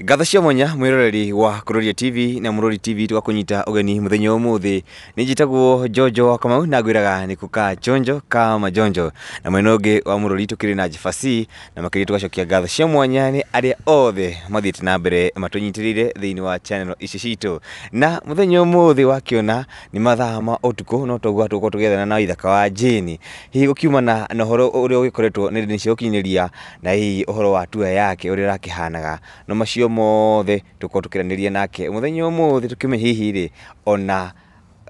ngatho cia mwanya mwiroreri wa kuroria tv na murori tv tugakunyita ugeni muthenya umuthi ni njitagwo jojo wa kamau na ngwiraga ni kuka chonjo kama jonjo na mwena ungi wa murori tukiri na jifasi na makiria tugacokia ngatho cia mwanya ni aria othe mathiite na mbere matunyitirire thiini wa channel ici citu na muthenya umuthi wakiona ni mathaa ma utuku no toguo tugukorwo tugethana na ithaka wa jini hii gukiumana na uhoro uria ugikoretwo nenda-ini cia gukinyaniria na hii uhoro wa tua yake uria rakihanaga no macio macio mothe tukorwo tukiraniria nake muthenya umuthi tukime hihi ri ona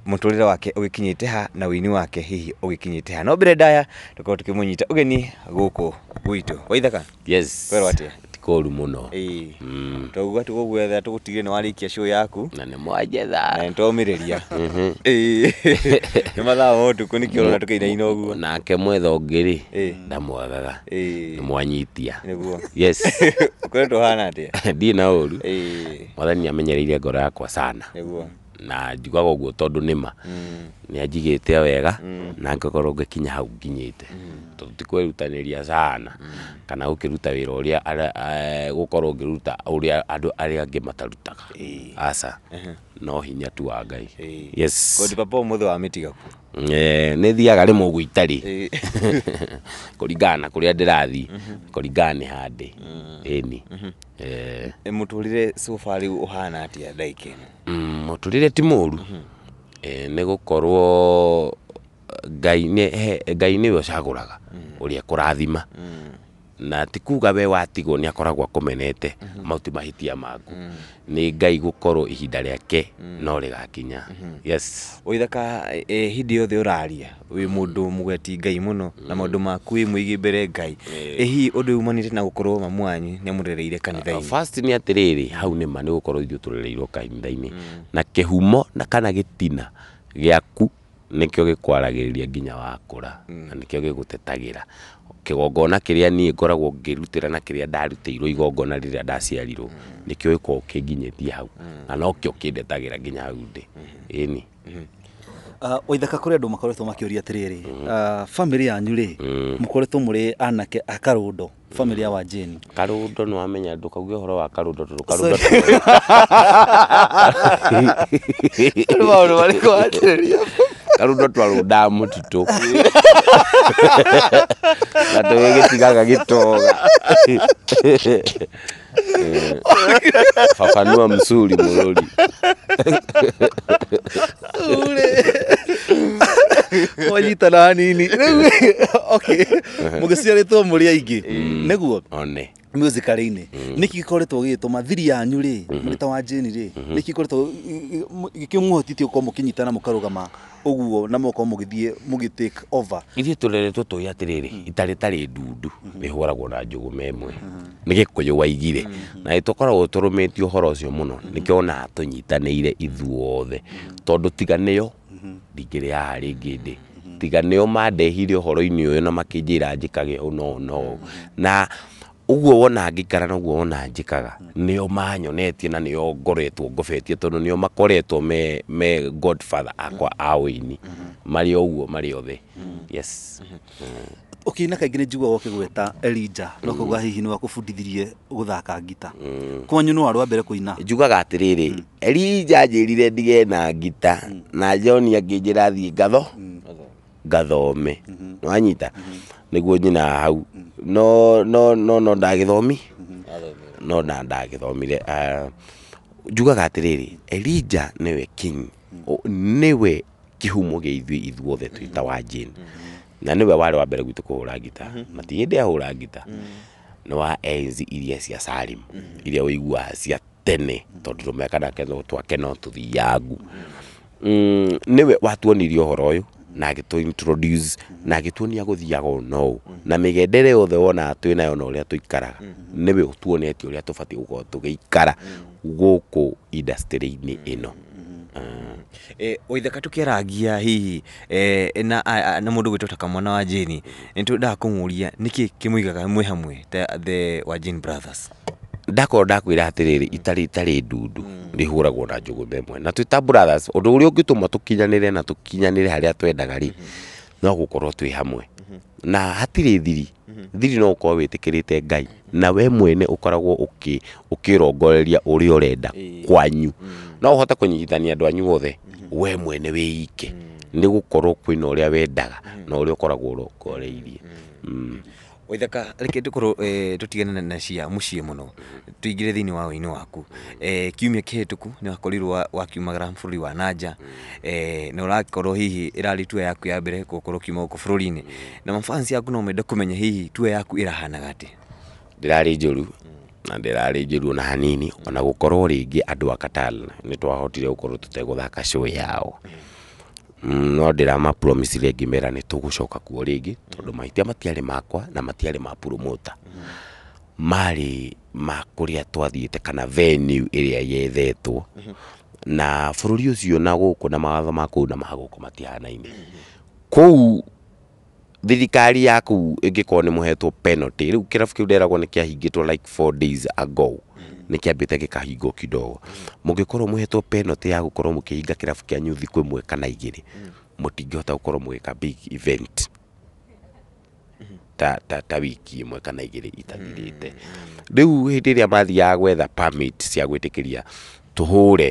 muturire wake ugikinyite ha na wini wake hihi ugikinyite ha no mbere ndaya tukorwo tukimunyita ugeni guku gwitu waithaka yes kwerwo atia koru muno ii mm. toguga tugugwetha nä warä kia show yaku na nä mwajetha na ntomiriria mhm. ii ni mathaa ma utuku tå urona å guo nake mwetha rä ndamwagaga ni mwanyitia niguo yes kwetwo hana atä ndii na ru mwathani amenyereire ngoro yakwa sana guo na njugaga å guo tondå nä ma mm. nä anjigä te wega mm. na ngakorwo ngakinya hau nginyä te mm. ti kwerutanä ria sana kana gå kä ruta wä ra å rä a eh, gå korwo ngä ruta å rä a andå arä a angä matarutaga aca no hinya tu wa ngai yes. papa papo må thä wa mä tigaku nä thiaga rä må gå itarä kå ringana na kå rä a ndä rathi kå ringana nä handä ni må tå rä re å hana atä a thaä må tå rä re ti må ru mhm. eh, nä gå korwo ngai nä we å cagå raga å mm. rä a kå rathima mm na tikuga we watigwo nä akoragwo akumenete mm -hmm. mahitia maku mm -hmm. nä ngai gå korwo ihinda rä ake mhm. no rä gakinya å mhm. ithaka hindä yothe å raria wä må mhm. ndå må gweti ngai må no na maå ndå maku wä må igä mbere ngai hihi å ndå umanä te na gå korwo mamu wanyu nä amå rä rä kanitha uh, nä atä rä rä hau nä ma nä gå korwo ithuä tå rä rä kanitha-inä na kä humo na kana gä tina gä aku nä kä o gä kwaragä rä ria nginya wakå ra na nä kä o gä gå tetagä ra kigongona kiria ni ngoragwo ngirutira na kiria ndarutĩirwo igongona rĩrĩa ndaciarirwo mm. nĩkĩo iko kĩnginyĩtie hau mm. na nokĩo kindetagira nginya hau ndĩ mm-hmm. Mm-hmm. uh, oithaka kũrĩ andu makoretwo makĩũria atĩrĩrĩ mm-hmm. uh, bamĩrĩ yanyu rĩ mm. mũkoretwo muri anake a karũndo bamĩrĩ ya wanjini karũndo nĩ wamenya ndũkauge uhoro wa karũndo tondũ karũndo nĩ maũndũ marĩkũ watĩrĩria karutotwala udamu titu gatoge gitigaga gitoga eh. fafanua msuli muloli ule mwanyita na hanini eh. okay eh. mugiciarĩtwo mũrĩ nä mm. guo one musical-inä mm. nä kä koretwo gä tå ma thiri yanyu rä må mm-hmm. ta wa jani rä mm-hmm. nä kä koretwo gä må hotithie å korwo uguo na moko mugithie mugitake over ithie tureretwo tuya atiriri mm-hmm. itari tari ndundu mihuragwo na njugume imwe ni gikuyu waigire na itukoragwo turumitie uhoro ucio muno nikio ona ithuothe tondu tiganiyo ndingiri haha ringi ndi tiganiyo mandehire uhoro-ini uyu na makinjira njikage oh, no no na uguo wona ngikara uguo wona njikaga o manyonetie na o ngoretwo ngobetie tondu o makoretwo me me godfather akwa a wini mari uguo mari othe yes ukiina mm-hmm. kaingä nä njiguaga å kä gweta elija no kuga hihi nä wakåbundithirie gå thaka ngita mm. kwanyu nä warå mbere kå ina njugaga atä rä rä mm. elija njä rire ndige na ngita mm. na joni angä njä rathiä ngatho ngathome mm-hmm. nwanyita wanyita mm -hmm niguo nyina hau no no no no ndagithomi no na ndagithomire ah, njugaga atiriri elija niwe king niwe kihumo gä ithuä ithuothe twä ta wa jane na nä we warä wa mbere gwitå kå hå ra ngita na ti hä ndä ahå ra ngita nä wa enzi iria cia salim iria wä iguaga cia tene tondå tå mekana twake no tå thiangu mm, nä we watuonirie å horo å yå na agä introduce na agä tuonia gå thiaga å na å na mä gendere yothe wona twä nayo na å rä a tå ikaraga nä we tuonetie å rä a tå batiä gå korwo tå gä ikara gå kå inä ä no å ithaka tå kä arangia hihi na må ndå gwä twä mwana wa jeni nä tå ndaga kå må ria nä kä kä må igaga mwä hamwe the wajin brothers ndakorwo ndakwä atirä rä itarä ndundu rä hå ragwo na njå gå mwe na twä ta å ndå å rä a å ngä tå ma tå kinyanä re na tå kinyanä re harä a twendaga rä no gå korwo twä hamwe na hatirä thiri thiri no ukorwo witikirite ngai na we mwene ukoragwo uki ukirongoreria uri urenda kwanyu mm. no uhote kunyihithania andu anyu othe mm. we mwene wi ike mm. ni gukorwo kwina uria wendaga na uria ukoragwo urongoreirie mm waithaka reke tukorwo eh, tutigane na cia muciĩ mũno tuingĩre thĩinĩ wa ũini waku eh, kiumia kĩhĩtũku nĩ wakorirwo wakiumagara bũrũri wa nanja eh, na ũrakorwo hihi ĩrarĩ tua yaku ya mbere gũkorwo kiuma gũkũ bũrũri-inĩ na mabansi yaku no mende kũmenya hihi tua yaku ĩrahanaga atĩ ndĩrarĩ njũru na ndĩrarĩ njũru ona hanini ona gũkorwo rĩngĩ andũ a katal nĩ twahotire gũkorwo tũtegũthaka show yao mm -hmm. Mm, no ndä ma promise mera nä tå gå coka kuo rä ngä tondå mahätia matiarä makwa na matiarä ma promoter mm-hmm. marä ma kå rä a twathiä kana venue ä rä a yethetwo mm-hmm. na bå rå ri å cio na gå kå na mawatho ma na magå kå matihanaine mm-hmm. kou thirikari yaku kå u ä ngä korwo nä må hetwo rä u kä rabu u nderagwo nä kä ahingä like 4 days ago mm -hmm nä kä ambä te gä kidogo må ngä korwo må hetwo penalty ya gå korwo kirabu kä hinga kä rabu mwe kana igä rä må tingä hota gå korwo må gä ka big event ta, ta, ta wiki ä mwe kana igä rä itathirä te rä u hä ndä ä rä a mathiaga gwetha permit cia gwitikiria tuhure kä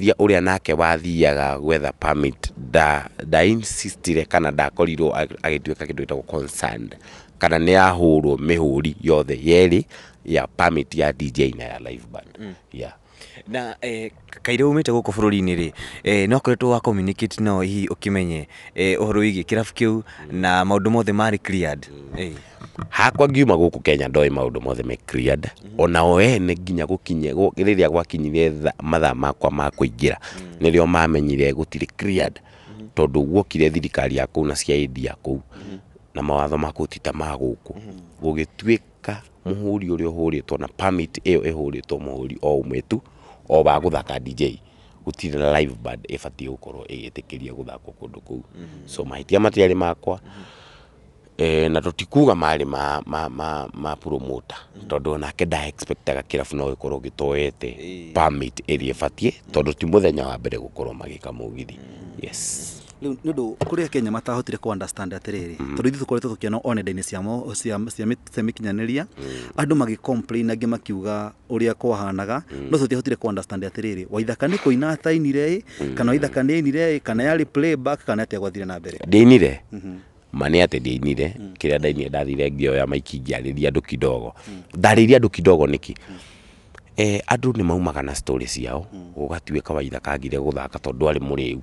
ria tå hå re nake wathiaga gwetha permit da da insistire kana ndakorirwo agĩtuĩka kĩndũ gĩtagwo concerned kana nĩ ahũrwo mihuri yothe yeri ya permit ya DJ na ya live band mm. yeah na eh, kaire umite guku bururi-ini ri eh, no koretwo wa communicate no hihi ukimenye eh, uhoro wigie kirabu kiu mm. na maundu mothe mari cleared mm. eh. hakwa ngiuma guku kenya ndoi maundu mothe me cleared mm -hmm. onao ene nginya gukinye riria gwakinyire mathaa makwa ma kuingira mm. nirio mamenyire gutiri cleared mm -hmm. tondu guokire thirikari ya kuu na cia india kuu mm -hmm na mawatho maku ti ta ma guku gugituika muhuri uri uhuri to na permit eyo ehuri to muhuri o umwe o ba guthaka DJ gutire live band ifati ukoro igitikiria guthaka kundu ku mm-hmm. so mahitia matiari makwa mm-hmm. eh, na tutikuga mali ma ma ma, ma promoter mm -hmm. tondu nake nda expectaga kirafu no gikorwo gitoete permit eri ifati tondu ti muthenya wa mbere gukoro magika mugithi mm -hmm. yes riu ni undu kuri akenya matahotire ku understand atiriri mm. tondu ithu tukoretwo tukiona onenda-ini cia mikinyaniria mm. andu magicomplain angi makiuga uria kwahanaga mm. no tutiahotire ku understand atiriri waithaka ni kuina atainire kana waithaka ni ainire kana yarĩ playback kana atia gwathire na mbere ndiainire mhm. ma nä atä ndiainire kä rä a ndainire ndathire ngioya maiki ngĩarä ria andå kindogo ndarä ria eh, andå kindogo nä kä andå nä maumaga na ciao gå gatuä ka waithaka ngire gå thaka tondå arä må rä u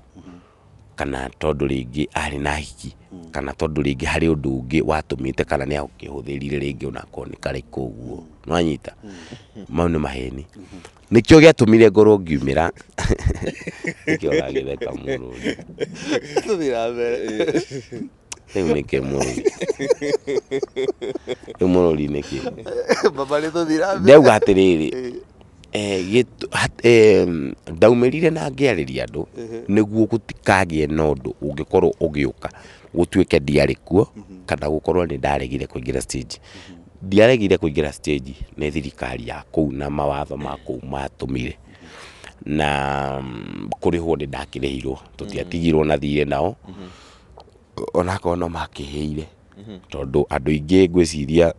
kana tondu ringi ari na hiki kana tondu ringi hari undu ungi watumite kana ni akuhithirire ringi onako ni kari guo nwanyita mau ni maheni atå mire ngorwo ngiumira nikio gagitheka mũrũri tuthira mbere rĩu nĩkĩ mũrũri rĩu mũrũri nĩkĩ ndauga rä Eh, eh, ndaumärire na ngä arä ria andå nä guo gå tikagä e na å ndå å ngä korwo å gä å ka gå tuä ke ndiarä kuo mhm. kana gå korwo nä ndaregire kå ingä ndiaregire kå ingä nä thirikari ya kå u na mawatho ma kå u matå mire na kå rä hwo nä ndakä rä hirwo tå tiatigirwo na thirä nao mhm. onakorwo no makä hä ire mhm. tondå andå aingä ngwä ciria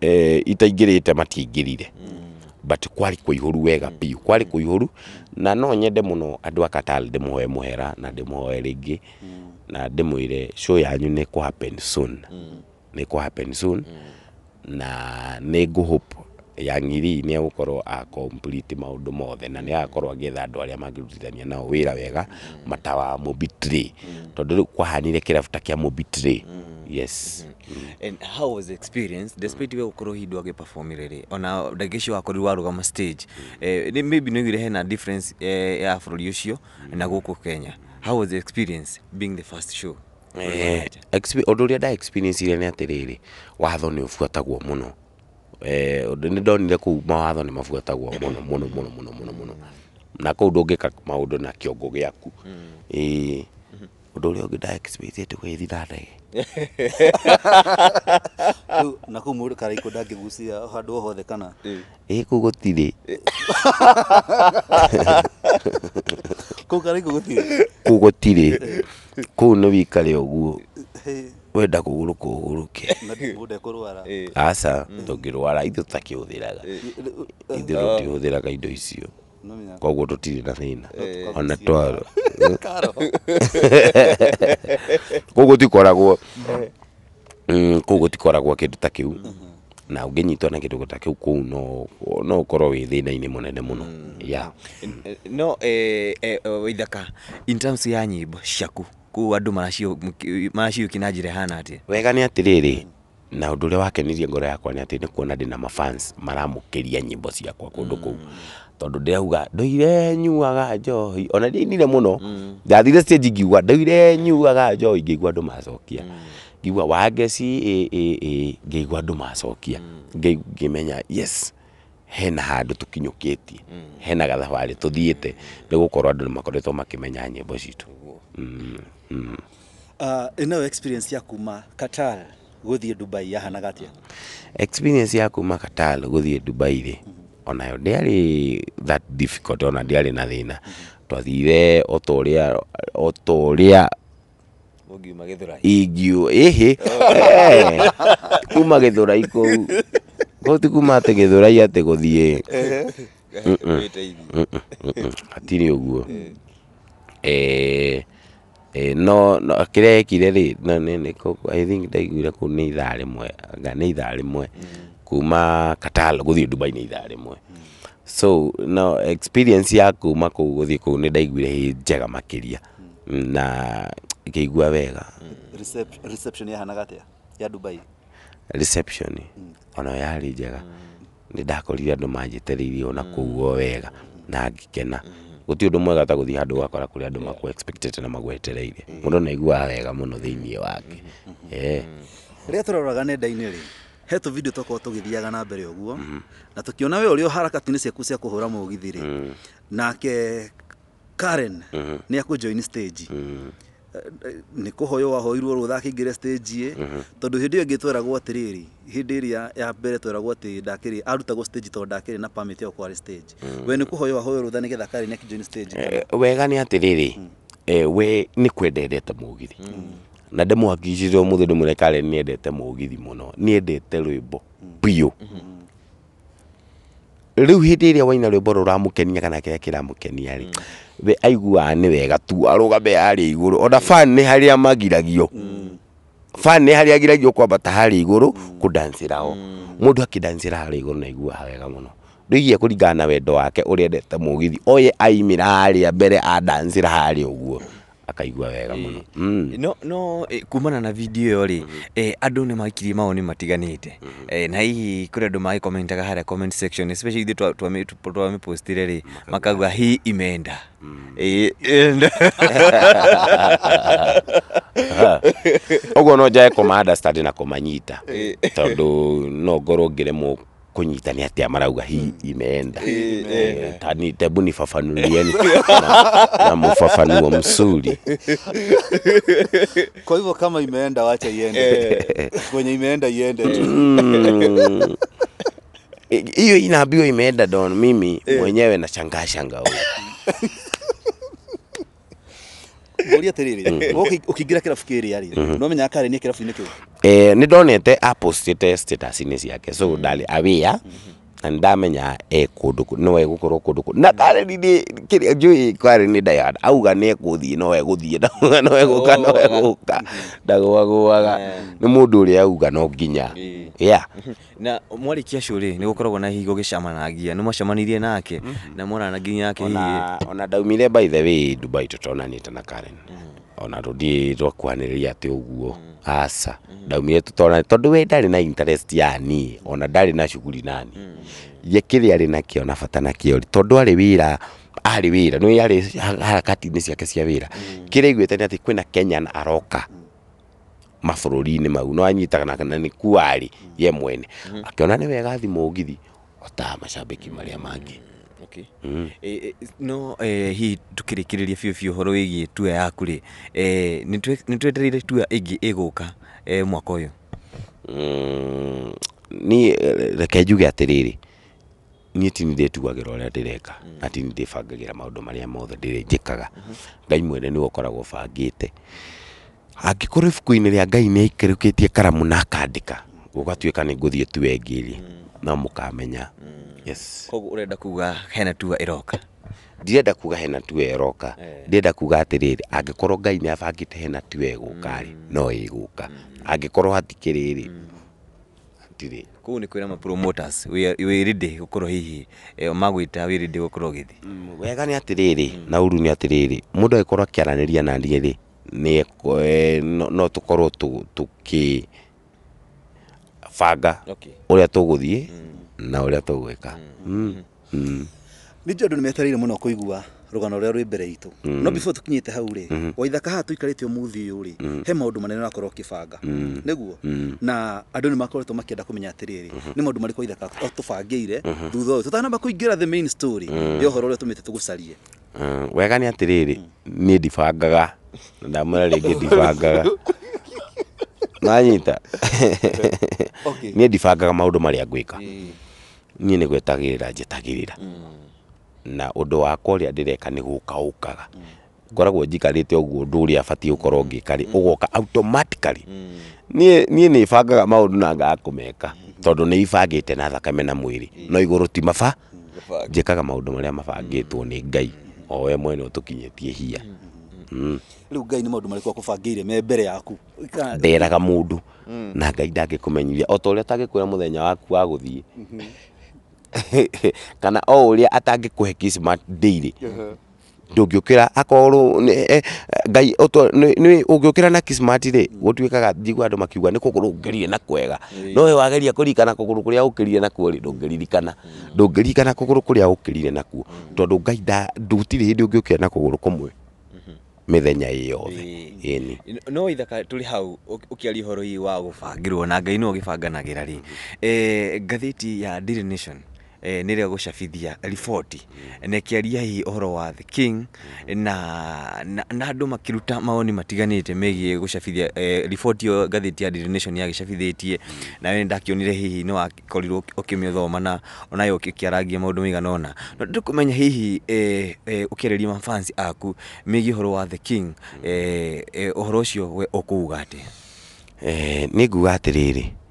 eh, itaingä rä te matiaingä rire mm. but kwari kuihuru wega piu mm. kwari mm. kuihuru na no nyende muno andu akatal de ndimuhoe muhera na de ndimuhoe ringi mm. na de muire show yanyu ne ku happen soon ne ku happen soon na ne go hope yangiri ni egåkorwo a complete maundu mothe na ni agakorwo agäetha andu aria a mangärutithania nao wä wega matawa mobiträ mm. tondå rä u kwahanire kä rabu ta kä a mobiträ yes mm-hmm. and how was the experience despite we gukorwo hindu perform ri ona ndagä cio wakorirwo ma stage mm. eh, maybe no oigire hena difference eh, ya bũrũri ũcio mm. na gũkũ kenya how was the experience being the first show eh ndå å rä a nda nä atä rä rä watho nä å buatagwo må no eh ni donire ku mawatho ni mafuatagwo muno muno muno muno muno muno na ku ndungika maundu na kiongo giaku hmm. eh undu ri ongi dai expect to wethi thane na ku mu kara iku dangi gucia handu hothe kana eh ku gutiri ku kara iku gutiri ku gutiri ku no bikare uguo wenda kuguru kuguruke eh. aca mm. tungirwara ithu tutakihuthiraga eh. ithu eh. raga indo icio koguo tirä na thä na ona twaro koguo tikoragwo mm, koguo tikoragwo kä ndå ta kä u mm-hmm. na å ngä nyitwo na kä ndå ta kä u kå u no å korwo wä thä na-inä må nene må no mm. ya no ithaka ya nyimbo ciaku kuu andu maraciũki na njĩra hana ati wega nĩ atĩrĩrĩ na ũndũ ũrĩa wakenirie ngoro yakwa ni ati ni kuona ndĩ na mafans maramũkĩria nyĩmbo ciakwa kũndũ kũu mm. tondũ ndĩrauga ndũire nyuaga njohi ona ndiainire mũno mm. ndathire stage ngiuga ndũire nyuaga njohi ngĩigua andũ macokia mm. ngiuga wangeci ngĩigua andũ macokia ngĩmenya yes hena handũ tũkinyũkĩtie hena gathabarĩ tũthiĩte nĩ gũkorwo andũ nĩ makoretwo makĩmenya nyĩmbo citũ Mm. Uh, ĩno experience ya kuma Qatar guthie Dubai yahanaga atia experience ya kuma Qatar guthie Dubai rĩ mm-hmm. onayo ndiarĩ that difficult ona ndiarĩ na thĩna mm-hmm. twathire otoria otoria ũrĩa o ta ũrĩa ũngiuma gĩthũrai ingiu ĩhĩ kuma te kũu kũu ti kuma atĩ gĩthũrai atĩ gũthiĩ hatirĩ ũguo no kä rä i think ndaiguire kå nä ithaa rä mwe nä ithaa rä mwe kuma katalo gå thiä ndumba nä ithaa rä mwe so no experience ya kuma kå gå thiä kå u nä ndaiguire hä njega makä ria na ikä igua wega yahanaga atä ya dubai reception hmm. ona yarä njega nä ndakorire andå manjä tereirie ona kå uo wega na ngä kena mm guti undu mwega ta guthi handu gakora kuri andu maku expected na magwetereire mundu mm-hmm. naiguaga wega muno thini wake mm-hmm. eh. mm-hmm. riria turoraga nenda daini ri he tå video tokorwo tå gä thiaga na mbere å guo na tå kä ona we å rä tini harakati ciaku cia kå hå ra må nake karen nä akå stage nä kå hoyo wahoirwo rå thaka ingä re stage mhm. tondå hä ndä ä yo ngä tweragwo atä rä rä hä ndä ya mbere tweragwo atä ndakä rä arutagwo stage tondå ndakä rä na pamä yo kwarä stage mhm. we nä kå hoyo wahoyo rå tha nä getha karä stage eh, wega nä atä rä rä we nä kwendendete må githi mm. na ndä mwakicire må thä ndä må rekarä nä endete må githi må no nä endete rwä mbo mm. biå mm. rä u hä ndä ä rä a waina rwä mbo rå ramå kenia kana kä rä a kä ramå keniarä we aiguaga nä wega tu arugame harä igå rå ona fan nä harä a magiragio fan nä harä a giragio kwambata harä igå rå kå rao må mm. ndå ra harä igå rå na iguaga wega må no ndå kå ringana na wendo wake å rä endete må githi oye aimä ra harä a mbere andancä ra harä å guo akaigua wega eh. mũno mm. no no eh, kumana na video ĩyo rĩ mm-hmm. eh, andå nä maikirie maoni matiganĩte mm na hihi kå rä andå magäkomentaga harä comment section especially twamä postire rä makagua hi imenda mm. ũguo no njae kå understand na kũmanyita tondũ no ngorwo ngĩremwo kunyitania atia marauga hii hmm. imeenda eh, eh, tani tebu ni fafanulieni na mfafanuo msuri kwa hivyo kama imeenda wacha iende eh. kwenye imeenda iende mm. hiyo inaambiwa imeenda don mimi mwenyewe nachangaa shanga ngũria atiriri ukiingira mm-hmm. kirabu kiria ri mm-hmm. no menya akarenia kirabu-ini kiu eh ni ndonete apostete status-ini ciake so mm-hmm. ndarĩ aware na ndamenya eh, e kundu no we korwo kå ndå na karä ni kä rä a ni karä nä auga nä ekå thiä no egå thiä na no we ka no we guka ndagåagåaga nä må ndå å rä a auga no nginya ya na mwarä kia cå rä nä gå koragwo na higo gå gä camanagia nä mwacemanirie nake mm-hmm. na na nginya yake ona ndaumire by the way dubai tå tonanä te na karen mm ona rudi rwakuhaniria ati uguo mm. aca mm. ndaumire tutona tondu we ndari na interest ya ni ona ndari na shughuli nani mm. ye kiri ari na kio na bata na kio tondu ari wira ari wira no yari harakati-ini ciake cia wira kiri iguite ni ati kenya na aroka mabũrũri-inĩ mau no anyitagana na nä kuarä ye mwene akiona nä wega athi mũgithi otaa macambĩki marĩa mangĩ njoki eh, eh, no hi tukirikiriria fiu fiu horo igi tu ya kuri eh ni tu ni tu igi iguka eh, eh mwakoyo mm, ni reke juge atiriri ni ti ni detu agiro ria direka ati ni difagagira maundu maria mothe dire jikaga mm-hmm. ngai mwene ni ukoragwo bangite angikorwo ibuku-inĩ rĩa ngai nĩ aikarũkĩtie karamu na akandĩka gũgatuĩka nĩ ngũthiĩ tu engĩri mm. no mũkamenya mm. yes. koguo urenda kuga hena tua iroka ndirenda kuga hena tua iroka eh. ndirenda yeah. kuga atiriri angikorwo ngai ni abangite hena tua iguka ri mm. no iguka mm. angikorwo hatikiriri mm. hatiriri kuu nä kwä ra promoters wä ready gukorwo hihi eh, magwita wä ready gukorwo githi mm, wega nä atä rä rä na uru ni atä rä rä må ndå agäkorwo akä ria na niä rä eh, no tå korwo tå kä banga å rä a tå gå thiä mm na uria tugwika ndio kå mm. igua muno mm. mm. kuigua rugano ruria rwä mbere itå no before te hau rä mm-hmm. waithaka haha thi å yå rä he ndå manene nakorwo nä guo na andå nä makoretwo makienda kumenya atiriri mm-hmm. ni maundu mariko ithaka tubangiire mm-hmm. thutha uyu tutanamba kuingira the main story mä te tå gå carie wega rä rä ni ndibangaga na rä ngä ndibangaga nanyita niä ndibangaga maå ndå marä a ngwä ka mm. niä nä gwetagä rä ra njetagä rä ra mm. na å ndå wakwa å rä a ndä reka nä gå ka å kaga mm. ngoragwo njikarä te å guo ndå å rä a batiä gå korwo ngä karä å goka niä nä bangaga maå ndå na ngaga kå meka tondå nä ibangä te na thakame na mwä rä no igå rå ti maba njä kaga maå ndå marä a mabangä two nä ngai owe mwene å tå kinyä tie hia riu ngai nä maå ndå marä kå akå me mbere yaku nderaga må ndå hmm. na ngai ndangä kå menyithia o ta å rä a atangä kwä ra må thenya waku wa gå thiä mm-hmm. kana o å rä a atangä kå he ndäirä uh-huh. ndungiukira akorwo eh, ngai ni ungiukira na kismart ri hmm. gutuikaga njigua andu makiuga ni kuguru ngerie na kwega no we wageria kuririkana kuguru kuria ukirire nakuo ri ndungiririkana ndungiririkana kuguru kuria ukirire nakuo tondu ngai ndutire hindi ungiukira na kuguru kumwe mithenya yothe ini no ithaka tuli hau ukiali horo hi wa gubangirwo na ngai no gibanganagira ri mm-hmm. ngathiti ya Daily Nation eh, nä rä a gå cabithia riboti na kä hihi å wa the king na na andå makiruta maoni matiganä te mä giä gå cabithia eh, riboti ä yo ngathäti ya ya cabithä tie nawe nä ndakä onire hihi nä wakorirwo å kä mä thoma na onayo å kä arangia maå ndå maigana no ndä kå menya hihi å eh, eh, kä arä mafansi aku mä giä å horo wa the king å eh, horo å cio å kå uga atä nä nguga atä rä rä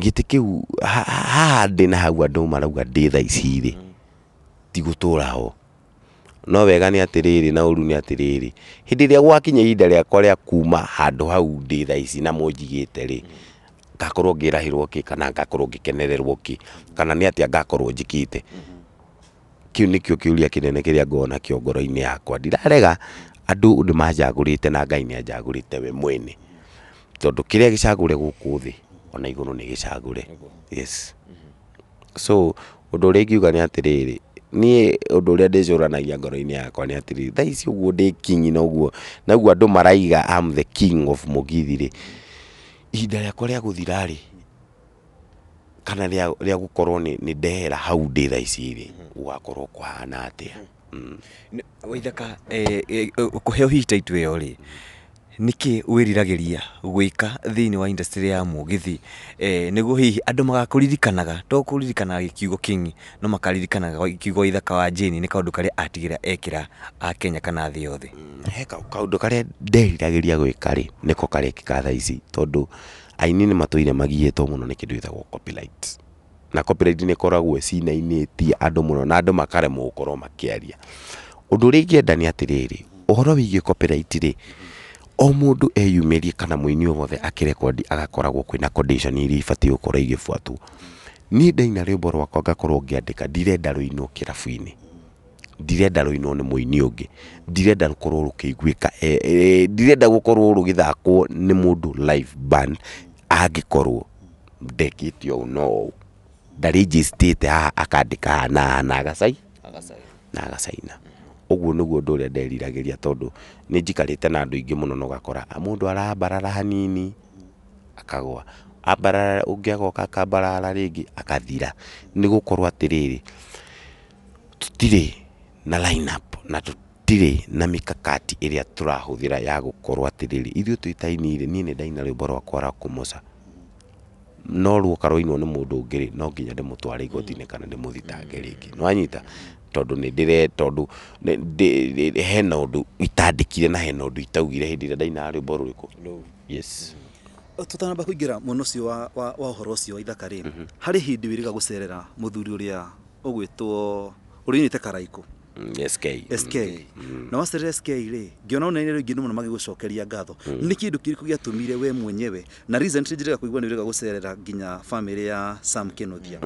gä kä haha ndä na hau andå marauga ndä tha icirä mm. tigå tå ra ho no wega nä atä rä rä na å ru nä atä rä rä hä ndä ä rä a gwakinya ihinda rä a kuma handå hau ndä tha ici na månjigä te rä mm. ngakorwo ngä rahä rwo kä kana ngakorwo ngä kenererwo kä kana nä atä a ngakorwo njä te mm-hmm. kä u nä kä o kä ũria kä nene kä rä a ngona kä ongoro-inä yakwa ndirarega andå nä manjagå rä te na ngai nä anjagå rä te we mwene tondå kä rä a gä cagå re gå kå thä ona iguru ni gicagure yes mm-hmm. so undu uria ingiuga ni atiriri niä å rä a ndä cå ranagia ngoro-inä yakwa nä atä tha ici å guo ndä na noguo naguo andå maraiga am the king of mugithi ri ihinda rä akwa rä a gå thira rä kana rä a gå korwo nä ndehera hau ndä tha ici ri mm-hmm. gågakorwo kå hana atä a mm-hmm. mm. waithaka eh, eh, kå heo hihi taitå ä yo rä niki wiriragiria gwika thini wa industry ya mugithi eh, nĩguo hihi andu magakuririkanaga to kuririkanaga kiugo king no makaririkanaga kiugo itha kwa jeni ni kaundu kare atigira ekira a Kenya kana thĩ yothe mm, he kaũndũ karĩa nderiragĩria gwĩka rĩ nĩko karekĩka thaa isi tondu aini nĩ matũire magiyĩtwo mũno nĩ kĩndũ gĩtagwo copyright na copyright nĩ na cinainĩtie andu muno na andu makare gũkorwo makĩaria ũndũ ũrĩa ingĩenda nĩ atĩrĩrĩ ũhoro wĩgiĩ copyright ri mm -hmm o må ndå eyumä rie kana må ini o wothe akirekondi agakoragwo kwina condition iria korwo igä igĩbuatwo niĩ ndaina rä mbo rwakwa ngakorwo ngä ngĩandĩka ndirenda rå rũinwo kĩrabu-inĩ ndirenda rå nä må ini å ngä ndirenda rå korwo kä rũkĩiguĩka e, e, ndirenda gå korwo rå gä thakwo nä må ndå angä korwo ndekä angĩkorwo å å no ndarä citä te haha akandĩka haha na haha na agacai na agacaina uguo niguo ndu ria nderiragĩria tondũ nĩ njikarĩte na andũ aingĩ mũno na ũgakora ah, mũndũ arambarara hanini akagwa ambarara ũngĩ agoka akambarara rĩngĩ akathira nĩ gũkorwo atĩrĩrĩ tũtirĩ na line up na tũtirĩ na mĩkakati ĩrĩa tũrahũthĩra ya gũkorwo atĩrĩrĩ ithuĩ twĩ taini-rĩ niĩ nĩ ndaina rwĩmbo rwakwa rwa kũmoca no rũoka rwainwo nĩ mũndũ ũngĩ-rĩ no nginya ndĩmũtware igoti-inĩ kana ndĩmũthitange rĩngĩ nĩwanyita tondu nä ndä re tondu hena å ndå itandikire na hena å ndå itaugire hä ndä ä rä ndainaga rwä mbo rå rä kå yes mm-hmm. tåtanamba kå ingä ra mwena å cio wa å horo å cio wa ithaka rä mm-hmm. harä hä ndä wä rä ga gå cerera må thuri å rä a å gwä two å rä te karaikå Mm, SK SK mm. mm. na wacerire SK rä ngĩona ũnene rĩngĩ nĩ mũno magĩgũcokeria ngatho nĩ kĩndũ kĩrĩkũ gĩatũmire we mwenyewe na reason ndĩrĩga kũigua nĩ ũrĩga gũcerera nginya bamĩrĩ ya Sam Kĩnuthia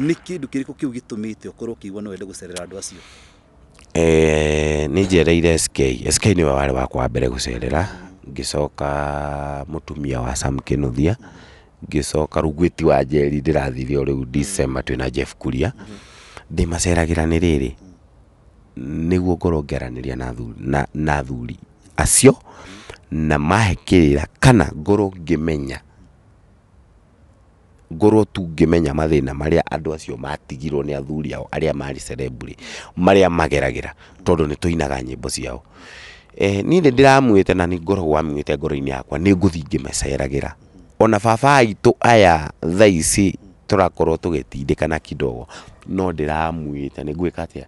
nĩ kĩndũ kĩrĩkũ kĩu gĩtũmĩte ũkorwo ũkĩigua no wende gũcerera andũ acio nĩ njereire SK SK nĩwe warĩ wakwa wa mbere gũcerera ngĩcoka mũtumia wa Sam Kĩnuthia ngĩcoka rugwĩti wa njeri ndĩrathire o rĩu December na Jeff Kuria ra mm-hmm. ndĩmaceragĩra nĩ rĩrĩ nä ngorwo ngiaraniria na na na thuri acio na mahekirira kana ngorwo ngimenya ngorwo tu ngimenya mathina maria andu acio matigirwo ni athuri ao aria mari celebrity maria mageragira tondu ni tuinaga nyimbo ciao eh ni ndi ndiramwite na ni ngoragwo te ngoro-ini yakwa ni nguthi ngimeceragira ona baba aitu aya thaa ici turakorwo tugitindikana kidogo no ndiramwita nigwika atia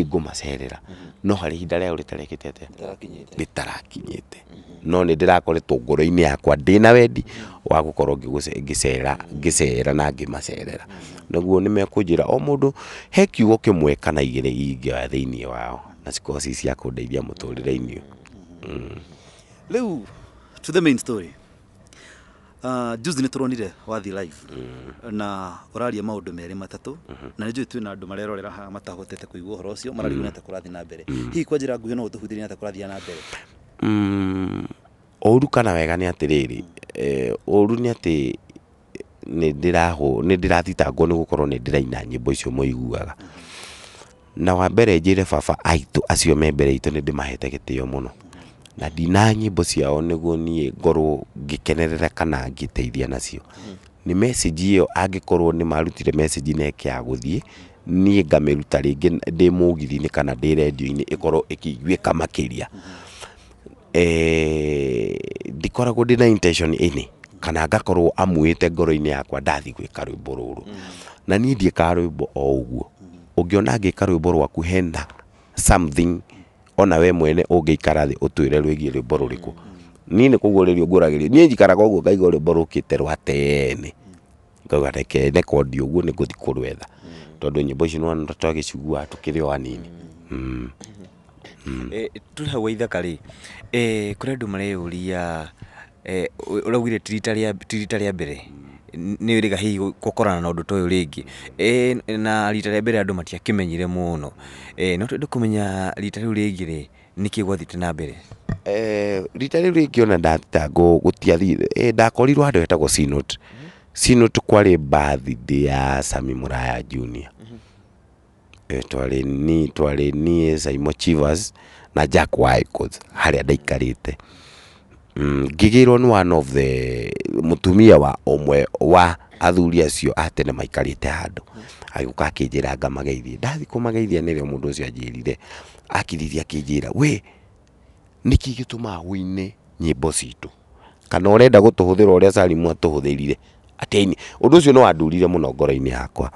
ngumacerera no hari hinda rĩao rĩtarekĩte atĩa rĩtarakinyĩte mm-hmm. no ni ndĩrakoretwo ngoro ini yakwa ndina wendi wa gũkorwo ngicera ngĩcera mm-hmm. na ngimacerera mm-hmm. naguo ni mekũnjĩra o mũndũ he kiugo kimwe kana igĩrĩ ingĩoya thĩinĩ wao na cikorwo ci cia kũndeithia mũtũrĩre-inĩ ũyũ mm. to the main story Uh, juzi nä tå ronire wathi live mm. na å raria maå ndå merä matatå mm -hmm. na nä njå twä na andå marerorera ha matahotete kå igua å horo å cio mararigwo nä atakå rathi na mbere mm. hihi kwa njä ra nguhä no å tå huthä rie nä rathia na mbere å mm. ru kana wega nä atä rä mm. rä eh, å ru nä atä nä ndä rathitangwo nä gå korwo nä ndä raina nyä mbo icio må mm-hmm. na wa mbere njä re baba aitå acio me mbere itå nä ndä mahete gä tä o må no na ndina nyimbo ciao nĩguo niĩ ngorwo ngĩkenerera kana ngĩteithia nacio ni message iyo angikorwo ni marutire message ne kya gũthiĩ ni ngameruta ringi ndi mugithi ni kana radio ini inĩ ĩkorwo kamakiria eh dikora go dina intention ini kana ngakorwo amuite ngoro ini yakwa ndathi gwĩka rwĩmbo rũrũ na niĩ ndiĩkaga rwĩmbo o ũguo ũngĩona ngĩka rwĩmbo rwaku hena something ona we mwene ungiikara thi utwire rwigie rwimbo ruriku ni ni koguo ririo nguragiri ni njikara uguo ngaigo rwimbo rukite rwa tene ngauga reke kodi uguo ni guthi kurwetha tondu nyimbo icio nona twagicigua tukiri o anini hmm. hmm. eh, turi hau waithaka ri eh, kuri andu mareyuria uraugire eh, tirita ria mbere nä rä ga hihi gåkorana na å ndå ta å yå rä ngä na rita rä a mbere andå matiakämenyire må no no twende kå menya rita rä u rä ngä rä nä kä gwathite na mbere rita rä u rä ngä ona ndatangwo gå ndakorirwo handå hetagwo sinot sinot kwarä mbathindä ya sami må raya junior twarä ni twarä ni saimo na jack wicos harä a ndaikarä te mm -hmm ngigirwo mm, nĩ one of the mutumia wa omwe wa athuri acio atene maikarĩte handũ agĩũka akĩnjĩra ngamageithie ndathi kũmageithia nĩrĩo mũndũ ũcio anjĩrire akiririe akĩnjĩra we nĩkĩ gĩtũmaga wĩine nyĩmbo citũ kana ũrenda gũtũhũthĩra ũrĩa Salim atũhũthĩrire atĩini ũndũ ũcio no wandurire mũno ngoro-inĩ yakwa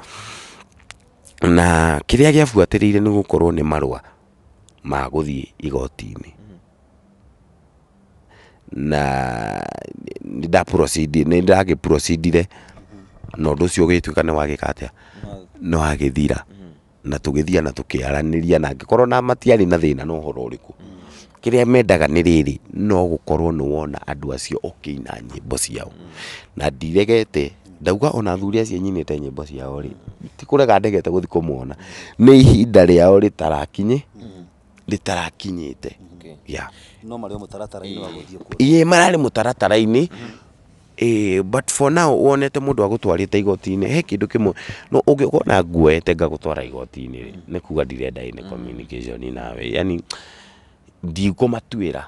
na kĩrĩa gĩabuatĩrĩire nĩ gũkorwo nĩ marũa ma gũthiĩ igoti-inĩ na nä ndagä procidire na å ndå å cio å gä tuä ka nä wagä ka atä nä wagä thira na tå gä thia na tå kä aranä ria na angä korwo na matiarä na thä na no horo å rä kå kä rä a mendaga nä rä rä no gå korwo nä wona andå acio å kä ina nyä mbo ciao na ndiregete ndauga ona thuri acio nyinä te nyä mbo ciao rä ti kå rega ndegete gå thiä kå mwona nä ihinda rä ao rä tarakinyä rä tarakinyä te mm -hmm ĩ eh, mararĩ mũtaratara-inĩ eh, but for now wonete må ndå agåtwarä igoti-inä he kä ndå kä mwe no å ngä kona nguoete twara igoti-inä rä nä kuga ndirenda ä mm. nawe yani ndikå matuä ra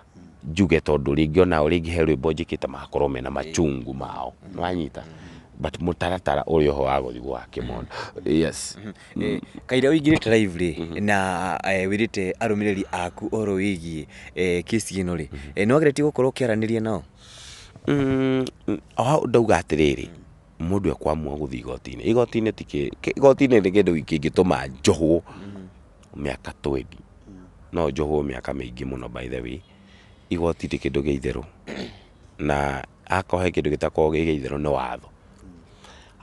njuge tondå rä ngä onao rä ngä he rwä mbo njä kä te magakorwo mena machungu mao nä wanyita mm -hmm but mutaratara uri ho wa guthigwo wa kimondo yes kaire uigirite live ri na wirite arumiriri aku oro wigi kisi gino ri no ageretie gukorwo kiaranirie nao oha ndauga atiriri mundu ekwamua guthi igoti-ini igoti-ini ti ndå ini ni tå ma njohwo mm-hmm. aka twendi mm. no njohwo miaka miingi muno by the way igotinä kä ndå gä itheru na akohe he kindu gitakorwo gi gia itheru ni watho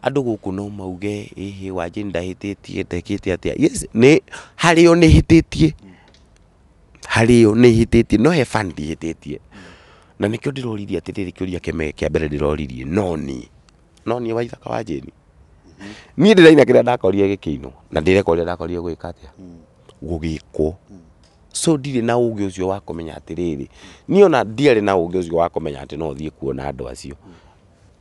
andå gå kå no mauge ähä wanjä nä ndahä tä tie ndekä te atä yes, harä o nä hä tä tie harä o nä hä tä tie no he ndihä tä tie na nä kä o ndä roririe atä rä rä kä ria kä mbere ndä roririe noni noni wa wa njäni niä ndä raina kä rä a ndakorie gä kä inå na ndä rekorire ndakorire gwä ka atä gå gä kwo so ndirä na å gä å cio wa kå menya atä rä rä niä ona ndiarä na å gä å cio wa kå menya atä no thiä kuona andå acio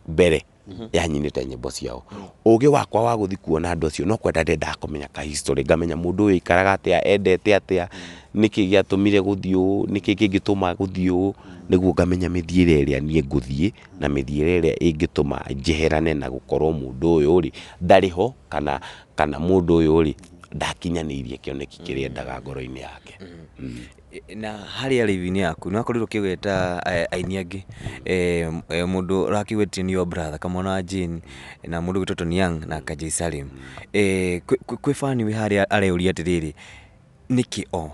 mbere mm. Mm-hmm. yanyinite nyimbo ciao ugi wakwa wa guthi kuona andu acio no kwenda ndenda kumenya ka history ngamenya mundu uyu ikaraga atia endete atia mm-hmm. niki giatumire guthi u niki kingituma guthi u mm-hmm. niguo ngamenya mithiire iria nie nguthii na mithiire iria ingituma njeherane na gukorwo mundu uyu ri ndari ho kana kana mundu uyu ri ndakinyaniirie kioneki kiria endaga ngoro-ini yake mm na harä a ni inĩ yaku nä wakorirwo ũkĩgweta eh, aini angĩ eh, eh, mũndũ ũrakĩgwetire nĩo bratha kamwana wa jane na mũndũ ni toniang na kajai salim kwĩ bani wĩ harĩa areũria atĩrĩrĩ niki o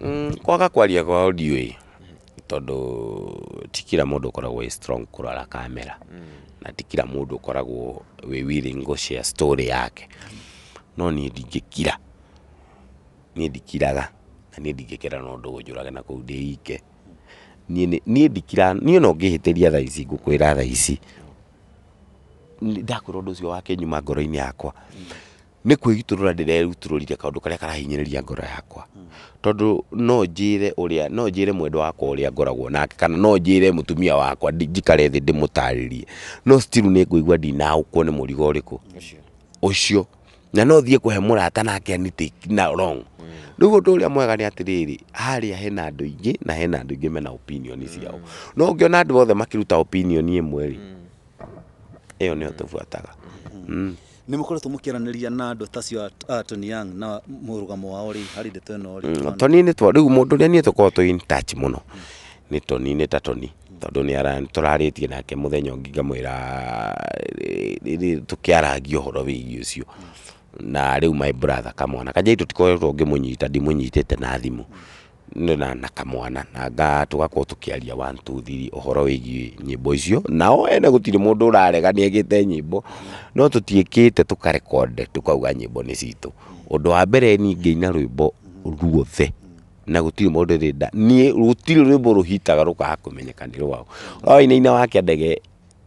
mm kwa kwaga kwaria kwa ndiũĩ tondũ ti kila mũndũ ũkoragwo strong kũrora kamera mm. na tikira kila mũndũ ũkoragwo wĩ willing gũshare story yake no niĩ ndingĩkira niä ndikiraga na niä na no ndå gå njå rage na kå u ndä ike niä ndikira niä no ngä hä tä ria thaa ici ngå kwä ra thaa ici ndakwä ra å ndå å cio wake nyuma ngoro-inä yakwa nä kwä gitå rå ra ndä rerutå rå rire kaå ndå karä a karahinyä rä ria ngoro yakwa tondå no njä re å rä a no njä re mwendwa wakwa å rä a ngoragwo nake kana no njä re må tumia wakwa njikare thä ndä må tarä rie no stiru nä ngå igua ndinaå kwo nä må riga å rä kå å cio na no thiä kå he må ni take na wrong rä u å ndå mwega ni atiriri rä ya hena ndu ingi na hena ndu ingi mena opinion mm. ciao no å ngä ona andå othe makä opinion ni mweri eyo mm. ni yo nä yo tå buataga nä mm-hmm. må mm. koretwo må kä na andå tacio Tony Young na må rå ori wao de tono ori Tony ni rä u mundu ni å rä to in touch muno ni Tony ni ta Tony tondå nä tå tie nake må thenya å ngä ngamwä ra tå kä aragia å horo wä igiä å cio mm. na rä my brother kamwana kanjaitå tikoretwo ngä må nyita ndi må nyitä te na thimå na, na kamwana na nga tå gakorwo tå kä aria å horo wä giä nyä mbo icio nao ene gå tirä må ndå å rarega nä egä te nyä mbo no tå tiä te tå karekonde tå kauga nyä mbo nä citå å ndå wa mbere ningä ina rwä mbo ruothe na gå tirä må ndå rä nda gå tirä rwä mbo rå hitaga rå kaga kå menyeka nä rwao oinaina wake ndege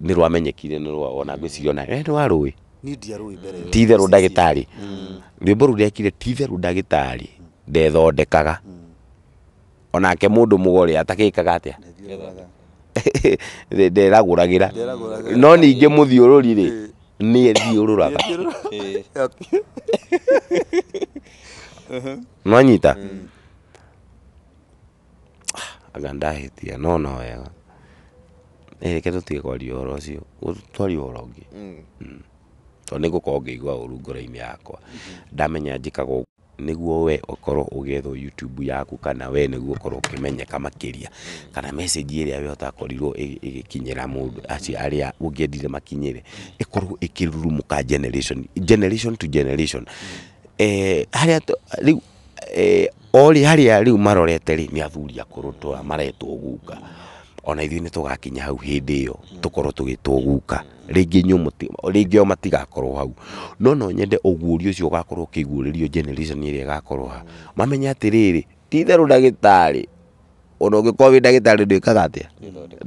nä rwamenyekire nä rwao ona ngwä cirio nawe nä warå ti itherå ndagä tarä mm. rwä mbo rå rekire ti itherå ndagä tarä ndethondekaga mm. onake må ndå må gore atagä kaga atä a nderagå ragä ra no ningä må thiå rå ri rä nä rå raga no nyita ah, tia no no wega reke tå tige kwaria å horo å cio twaria å horo å ngä to nä gå korwo ngä igua å ru ngoro-inä yakwa ndamenya njä kagwo nä guo we å korwo å getha yaku kana we nä guo å korwo å kä menyeka makä ria kana ä rä a wehota korirwo ä gä kinyä ra må ndå acio arä a å ngä endire makinyä re ä korwo ä kä rurumå ka rä a orä eh, harä eh, a rä u marorete rä nä athuri akå rå tå maretwo guka mm -hmm. ona ithuĩ nĩ tũgakinya hau hĩndĩ ĩyo tũkorwo tũgĩtwo guka rĩngĩ nyũmũ rĩngĩ o matigakorwo hau no no nyende ũguũrio ũcio ũgakorwo ũkĩguũrĩrio generation ĩrĩa ĩgakorwo ha mamenye atĩrĩrĩ ti itherũ ndagĩtarĩ ona ũngĩkorwo wĩ ndagĩtarĩ ndwĩkaga atĩa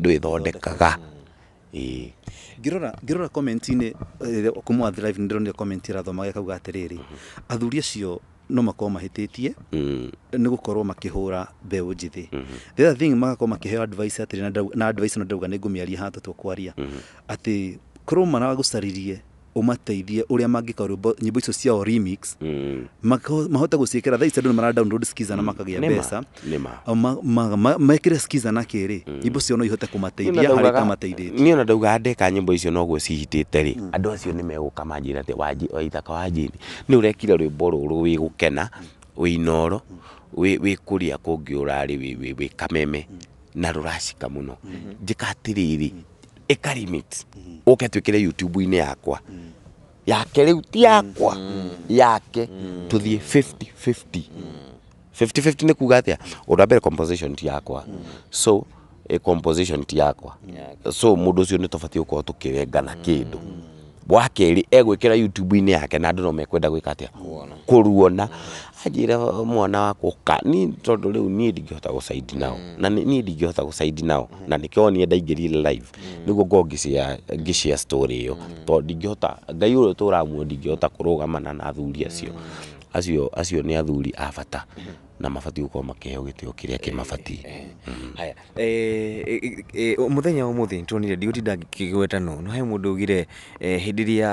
ndwĩthondekaga ĩĩ ngĩrora ngĩrora comment-inĩ eh, kuma drive nĩndĩronire comment ĩrathoma gĩkauga atĩrĩrĩ mm-hmm. athuri acio no makorwo mahĩtĩtie mm. nĩ gũkorwo makĩhũra mbeũ njĩthĩ mm-hmm. the other thing magakorwo makĩheo advice atĩ na advice no ndauga ngå ngũmĩaria aria tũtua kwaria mm-hmm. atä korwo caririe umateithie uria mangika nyimbo icio ciao remix hmm. mahota guciikira thaa ici andu mara download skiza na makagia mbeca mekire skiza na kiri hmm. nyimbo cio no ihote kumateithia harä ta mateithätie niä ona ndauga ndeka nyimbo icio noguo cihitite rä hmm. andå acio nä megåkama njä ra atä waithaka wa njini nä å rekire rwä mbo rå rå wä gå kena wä inoro wä kå rä a kå ngä å rarä wä kameme na rå racika må no njä rä rä ika limit uke twikire youtube ine yakwa yake u ti yakwa yake tuthie 50 50 50 50 ni kuga atia undu ambere composition ti yakwa so a eh, composition ti yakwa so mundu ucio ni tubatie gukorwo na kindu mm wakeri egwikira youtube-inä yake na andå no mekwenda gwä ka atä kåruona anjä mwana wakå ni tondå rä u niä ndingä hota gå nao mm. na niä ndingä hota gå nao mm. na nä kä nie ndaingä rire live mm. nä guo ngorwo ngä cia story ä yo tondå ndingä hota ngai å rä tå ramuo ndingä hota kå rå gamana na athuri acio acio acio nä athuri a bata na mabatiĩ gũkorwo makĩheo gĩtĩo kĩrĩa kĩmabatiĩ eh, eh, eh. mm-hmm. haya mũthenya ũmũthĩ nĩtuonire ndigũtinda ngĩkĩgweta no no he mũndũ augire hĩndĩ ĩrĩa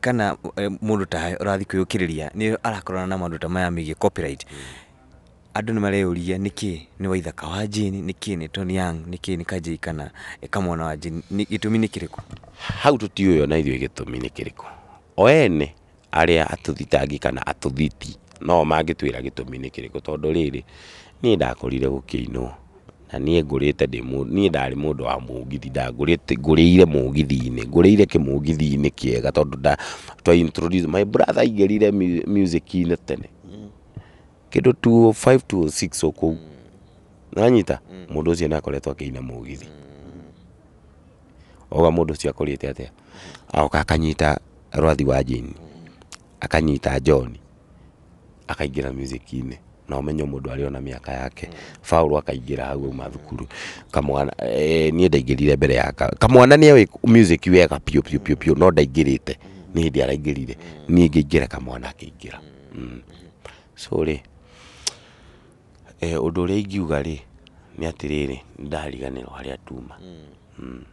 kana mũndũ ta ũrathiĩ kwĩyũkĩrĩria nĩ arakorana na maũndũ ta maya megiĩ copyright mm-hmm. andũ nĩ mareyũria nĩkĩĩ nĩ waithaka wa jini nĩkĩĩ nĩ Tony Young nĩkĩĩ nĩ kanjei kana kamwana wa jini gĩtũmi nĩ kĩrĩkũ hau tũtiũĩ ona ithuĩ gĩtũmi nĩ kĩrĩkũ o ene arĩa atũthitangi kana atũthiti no magitwira gitumini kiriko tondu riri ni ndakurire ndakũrire na na ngurite ndi mu ni ndari mundu wa mugithi ngũrĩire ngurire inĩ ngũrĩire kĩmũgithi kiega tondu tondũ to introduce my brother igerire music in tene kĩndũ two o five two o six ũkũu ũranyita mũndũ ũcio nĩakoretwo akĩina mũgithi ũga mũndũ ũcio akũrĩte atĩa agoka akanyita Rwathi wa jini akanyita joni akaingira music inä na umenye mundu ari ona miaka yake Paulo akaingira hau uma thukuru kamwana eh, niä ndaingärire mbere yaka kamwana nä oä music wega piå piå piå piå no ndaingä te nä hä ndä araingä rire niä ngä ingä ra kamwana akä ingä ra å mm. eh, ndå å rä a ingiuga rä nä atä rä rä nä ndariganä rwo harä a tuma mm.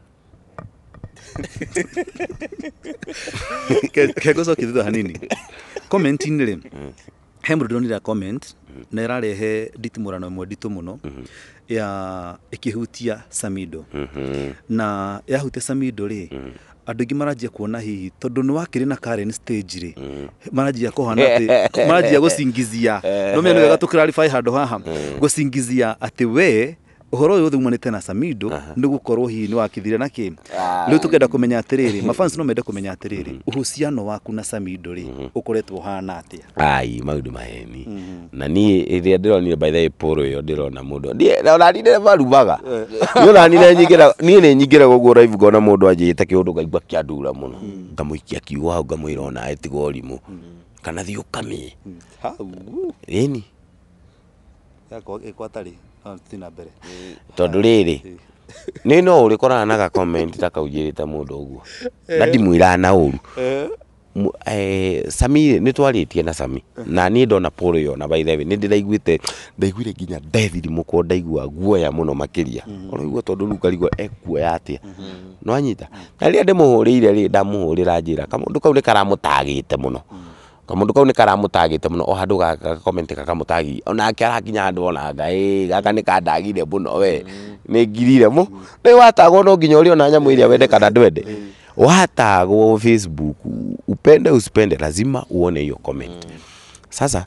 kengå cokia hanini komenti rä he må ndå mm -hmm. na ĩrarehe mwe ĩmwe nditũ mũno mm-hmm. ya hutia samido mm-hmm. na yahutia samido rä mm-hmm. andå aingä maranjia kuona hihi tondå nä rä na karen stage rĩ maranjia kũhana atä maranjia gå cingithia no mena wega tå kä raribai handå haha gå cingithia atä we uhoro yothe umanite na Samido uh -huh. nigukorwo ni wakithire na ki ah. ri tukenda kumenya atiriri mafans no mende kumenya atiriri uhusiano mhm. waku na Samido ri mhm. ukoretwo hana atia ai maudu maheni mhm. na ni iria ni by the way poro yo ndirona mundu ona nire marubaga ni ona nire nyingira ni ne ni nyingira go live go na mudo ajite ki undu gaigwa ki kiandura muno ngamuikia ki wa ngamwira ona etigo rimu mm. kana thiukami mm. hau ya ko ekwatari tondå rä rä nä no å urikorana na gacomment ta kaunjirite mundu uguo na eh. ndimwiraga na uru eh. eh, sami nä twarä tie na sami eh. na niä ndona pårå ä yo na baitheve nä ndä raiguä te ndaiguire nginya ndethiri må korwo ndaigua guoya må no makä ria å mhm. guo tondå rä u ngarigwo ekuoya atä a mhm. no anyita na rä rä a ndä må hå rä ire rä ndamå hå rä ra njä ra kamå ndå kau nä karamå tagä te må no mhm kamundu kau ni karamutagite muno o handu gakomenti gakamutagi onake arakinya handu onanga ä gaka nä kandagire muno we mm. nä ngirire må nä watagwo no nginya å rä ona nyamå iria wende kana ndwende mm. watagwo facebook upende usipende lazima uone hiyo comment mm. sasa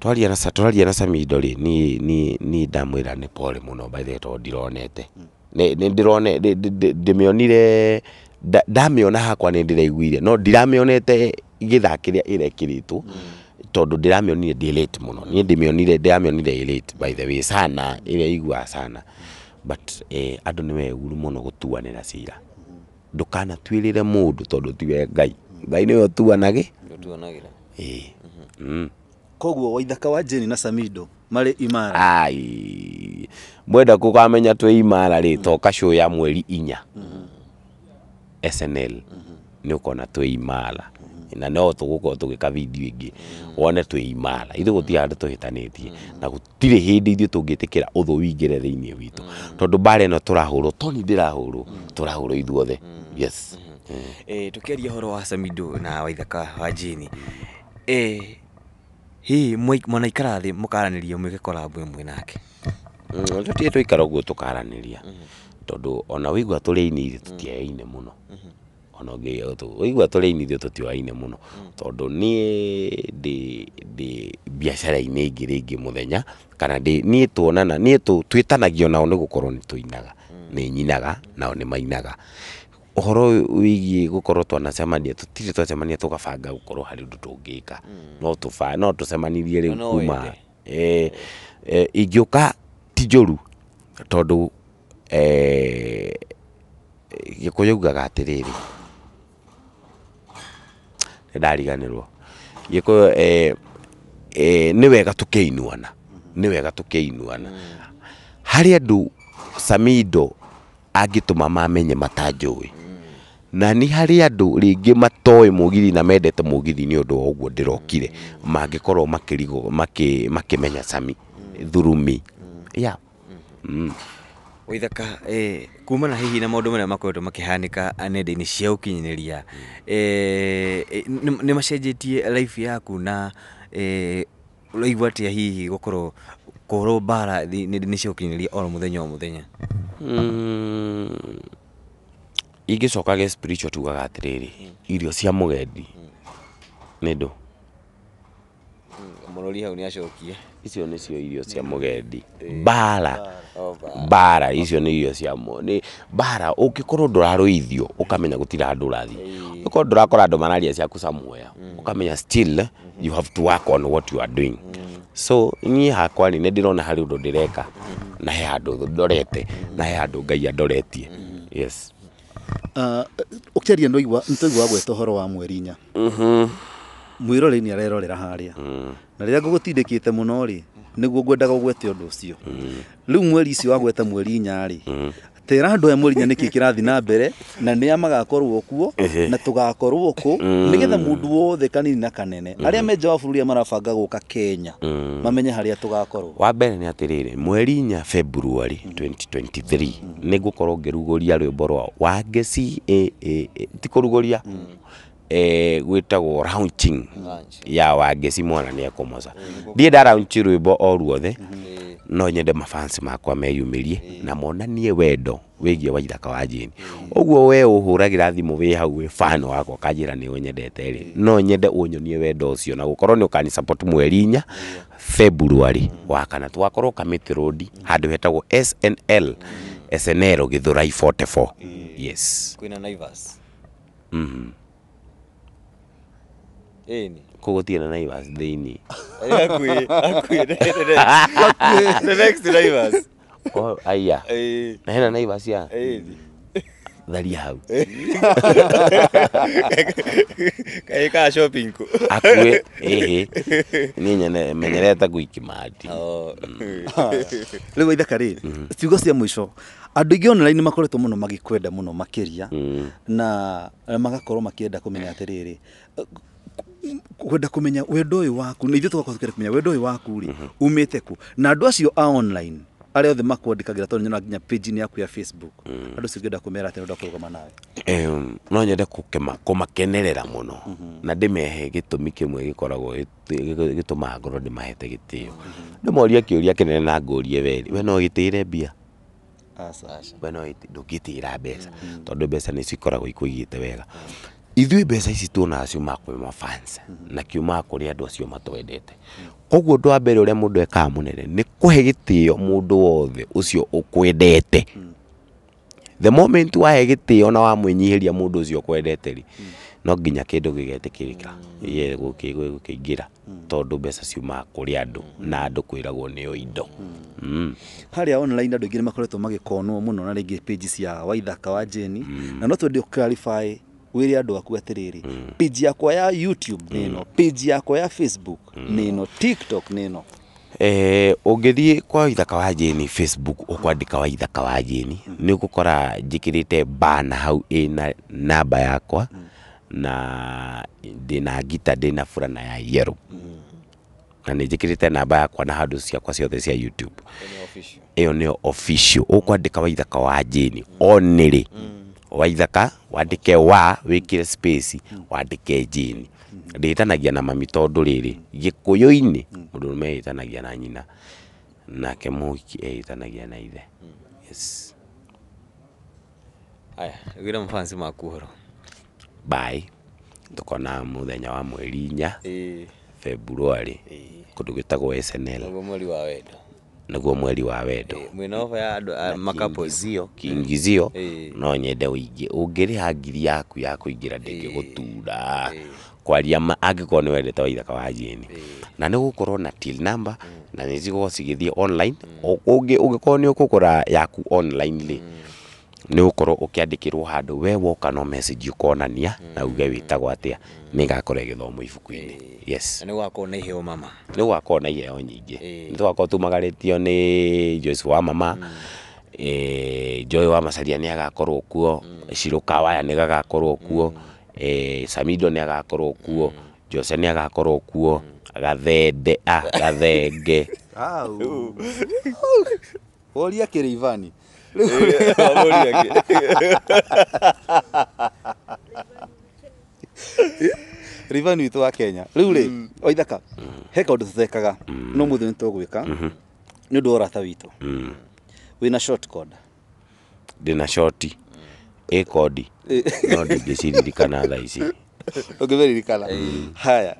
twaria na twaria na samido rä ni ni ni ndamwä ra nä pole må no by the tondå ndironete nä ndärone ndämä onire ndamä ona hakwa nä ndä raiguire no ndiramä onete githaa kiria irekiritwo tondu ndiramionire ndi late muno nie ndimionire ndiramionire late by the way sana iria igua sana but eh, andu ni weguru muno gutuanira cira ndukanatuirire mundu tondu tiwe ngai ngai niwe utuanagi utuanagira eh mm. koguo waithaka wa jeni na samido marä imara ai mwenda kamenya twä imara rä toka show ya mweri inya mm mm-hmm. snl mm -hmm. nä å kona twä imara Mm. na no tugukorwo tugika video ingi mm. wone twi imara ithu mm. guti handu tuhitanitie na gutire hindi ithu tungitikira uthu wingire thiini witu tondu bare no turahuru toni ndirahurwo turahurwo ithuothe yes mm-hmm. eh tukeria horo wa samido na waithaka wa jini eh hi mwanaikara mona ikara thi mukaraniria ge korambå ä nake tå tieto ikara å guo tå karanä ria mm-hmm. tondå ona wä igua tå rä inä irä tå må no mm-hmm ona ngä igua tå rä inithio tå tioaine må no hmm. tondå niä ndä biacara-inä ingä rä må thenya kana niä tuonana niä twätanagio nao nä gå korwo nä tå inaga hmm. nä nyinaga nao nä mainaga uhoro wigiä gå korwo twanacemania tå tirä twacemania tå gabanga gå korwo harä å ndå tå ngä ka hmm. no tå cemanirie rä u kuma ingä å ka ti njå ru tondå gä kå yaugaga atä rä rä ndariganirwo giko eh, eh, ni wega tukeinuana mm-hmm. ni wega tukeinuana hari andu samido agituma mamenye matanjui mm. na ni hari andu ringi matoi mugiri na mendete mugiri ni undu wa ndirokire ndĩrokire mm. makirigo makimenya sami mm. thurumi yeah. Mm-hmm. mm waithaka eh kumana hihi na maundu maria makoretwo makihanika nenda-ini cia ukinyaniria eh, eh ni macenjetie life yaku na eh uraigua atia hihi gukorwo kũhũrwo mbara nenda-ini cia ukinyaniria o muthenya o hmm, muthenya ingĩcoka ge spiritual tugaga atirĩrĩ irio cia mugendi nĩ ndũ hmm, mũrori hau nĩ acokie icio nicio irio cia mugedi bara bara icio ni irio cia ni bara ungikorwo nduraruithio ukamenya gutira andu urathi ukorwo eh. ndurakora andu mararia ku somewhere ukamenya mm. still mm-hmm. you have to work on what you are doing mm. so ni hakwa ni ndirona hari harĩ ũndũ mm-hmm. na he handũ ndorete mm-hmm. na he handũ ngai andoretie yes ah, ũkĩaria ndoiwa gweta gwetohoro wa mweri mm mwirore ni arerorera harä a mm. na rä rä a ri niguo tindä kä te må nä guo ngwendaga gwete å ndå å cio mm. rä u mweri icio wagweta mweri ri mm. tera andå aya mweri rinya nä kä kä na mbere na nä amagakorwo kuo na tå gakorwo kå nä getha må ndå wothe kanini na kanene arä a menja wa bå marabanga gå ka kenya mamenye harä a tå gakorwo wa mbere nä atä rä mweri inya february 2023 nä ngå korwo ngä ria rwä mbo rwa wangeci tikå rugå ria Eh, gwitagwo launching ya wangeci mwana nä ekåmoca ndiä nda launch rwä mbo o ruothe mhm. no nyende mafansi makwa meyumirie mhm. na monanie wendo wigie wa ithaka wa jini uguo mhm. we uhuragira thimu wi hau wi fan wako kajira ni unyendete ri no nyende unyonie wendo ucio na gukorwo ni ukani support mweri inya February wa kana twakorwo Kamiti Road handu hetagwo SNL SNL Githurai 44 yes kwina Naivas mhm mm ĩni koguo tiena Naivas thĩini aya na hena Naivas ya tharia hau kaä kaa shopping kå akuä ĩhĩ niĩ menyerete guikimandi oh. mm. rĩu waithaka rĩ mm-hmm. ciugo cia mũico andå aingĩ online makoretwo mũno magĩkwenda mũno makĩria mm. na eh, magakorwo makĩenda kũmenya atĩrĩrĩ kwenda kumenya wendo uyu waku na ithuĩ tũgakorwo kumenya wendo uyu waku rĩ mhm. umĩte kũ na andũ acio a online arĩa othe makwandĩkagĩra tondũ nyona nginya page-inĩ yaku ya facebook mm. andũ acio ngĩenda kũmera atĩ nĩũnda kũrũgama nawe no nyende kũmakenerera mũno mhm. na ndĩmehe gĩtũmi kĩmwe gĩkoragwo gĩtũmaga ngorwo ndĩmahete gĩtĩo mhm. ria kĩũria kĩnene na ngũrie weri we no re mbia we no ndũngĩtĩra mbeca tondũ mbeca nĩcio ikoragwo ikũigĩte wega ithuĩ mbeca ici tuonaga ciumaga mm -hmm. na kiumaga kũrĩ andũ acio matwendete koguo ũndũ wa mbere må ndå ekaga mũnene nĩ kũhe gĩtĩo mũndũ wothe ũcio ũkwendete the moment wahe gĩtĩo na wamwĩnyihĩria mũndũ ũcio ũkwendete rĩ no nginya kä ingä ra tondå mbeca ciumaga kũrĩ andũ na andũ kwĩragwo nĩo indo mm. harĩa online andũ aingĩ nĩ makoretwo magĩkonwo mũno na rĩngĩ page cia waithaka wa jane mm. na no twende wĩre andå aku atĩrĩrĩ mm. page yakwa ya youtube nä no mm. page yakwa ya facebook mm. nä no tiktok nä no Eh, ũngĩthiĩ kwa ithaka wa jeni facebook ũkwandĩka wa ithaka wa jeni mm. nĩ ũgũkora njĩkĩrĩte bana hau na namba yakwa na na ngita na burana ya yero na rä te namba yakwa na handå ciakwa ciothe cia youtube ĩyo å official ka wa ithaka wa jeni onĩrĩ mm waithaka wandike wa wikire space wandike jini nditanagia na mami tondu riri gikuyu-ini mundu rume itanagia na nyina nake muhiki eitanagia na ithe yes aya gwira mufansi makuhoro bye tukona muthenya wa mweri nya februari kundu gwitagwo snl mweri wa wendo nguo mweli wa wedo eh, mwinofa ya andu makapozio kiingizio eh. no nyende uingi ungiriha ngiri yaku ya kuingira ndingigutura eh. kwaria angikorwo nä wendete wa ithaka wa jeni na nä gåkorwo na till number mm. na nizigo cigå cigä online å ngä korwo nä å yaku online rä mm nä å korwo å kä andä kä rwo handå we woka no message ukonania mm. mm. na uge wä tagwo atä a nä gakorwo gä ibuku-inä yes nä gwakorwo na mama nä gwakorwo na iheo nyingä nä twakorwo tumagarä tio nä joseph wa mama mm. Eh, wa macaria nä agakorwo kuo mm. cirå kawaya nä gagakorwo kuo mm. Eh, samido nä agakorwo kuo mm. jose nä agakorwo kuo mm. gathende ah, gathenge woria kä rä ivani rivani witå wa kenya rä u rä oithaka mm. mm. he kaå ndå tå thekaga mm. no må thä nä tågwä ka nä å ndå wa å rata witå wä na ndä na shoti ä kondi no ndingä ciririkana thaa ici å ngä mä haya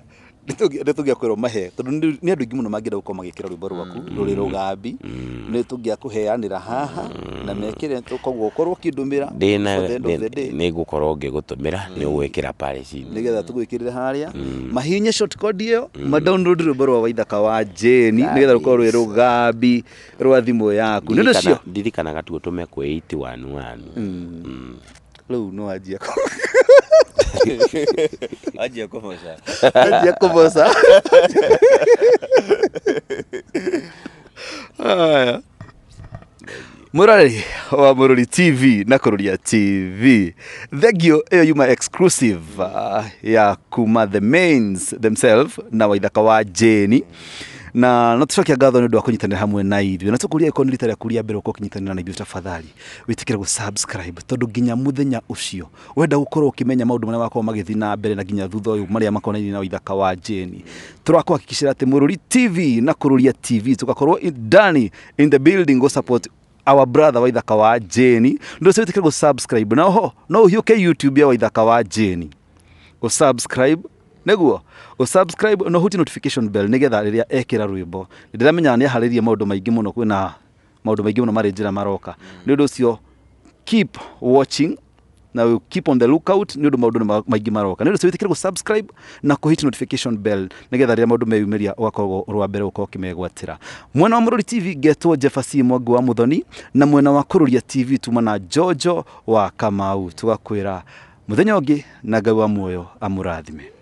kwero mahe tondu nĩ andũ aingĩ mũno mangĩenda gũkorwo magĩkĩra rwĩmbo rwaku mm. rũrĩ rũgambi mm. nĩtũngĩakũheanĩra haha na mm. mekĩre koguo ũkorwo ũkĩndũmĩra nĩngũkorwo ngĩgũtũmĩra nĩũgwĩkĩra paricinĩ nĩgetha tũgwĩkĩrĩre harĩa mahihinye shortcode ĩyo madownload rwĩmbo rwa waithaka wa jeni nĩgetha rũkorwo rwĩ rũgambi rwa thimũ yaku nĩ ũndũ ũcio ndirikanaga tu ũtũme kwĩ 8111 rĩu no anjia agiye kuvuza agiye kuvuza murari wa mururi tv na kururia tv thegio iyo yuma exclusive uh, ya kuma the mains themselves na waithaka wa jeni mm na no tucokia ngatho nä å ndå wa kå nyitanä ra hamwe na ithuä na tå kå ria ikorwo nä rita rä aku rĩa mbere å korwo kå na ithuä tabathari wä tä kä re gå tondå nginya må thenya å cio wenda gå korwo å kä menya maå ndå marä a makorwo magä thiä na mbere na nginya thutha å yå marä a makonainie na ithaka wa jeni tå rakå hakikicä ra atä må rå ri tv na kå rå ria tv tå gakorwo ndani in the building go support our brother wa ithaka wa jeni ndå cä wä tä kä re gå na oho no å hiå ke youtube ya wa ithaka wa jeni gå subscribe niguo usubscribe no huti notification bell nigetha riria ekira rwimbo ndiramenyaga ni aharirie maundu maingi muno kwina maundu maingi muno mari njira maroka mm. ni undu ucio keep watching na we keep on the lookout ni undu maundu maingi maroka ni undu ucio witikire gusubscribe na kuhit notification bell nigetha riria maundu meyumiria ugakorwo rwa mbere ukorwo ukimegwatira mwena wa mũrũri tv ngetwo jefasi mwangu wa muthoni na mwena wa kũrũria tv tuma na jojo wa kamau tugakwĩra mũthenya ũngĩ na ngai wa muoyo amũrathime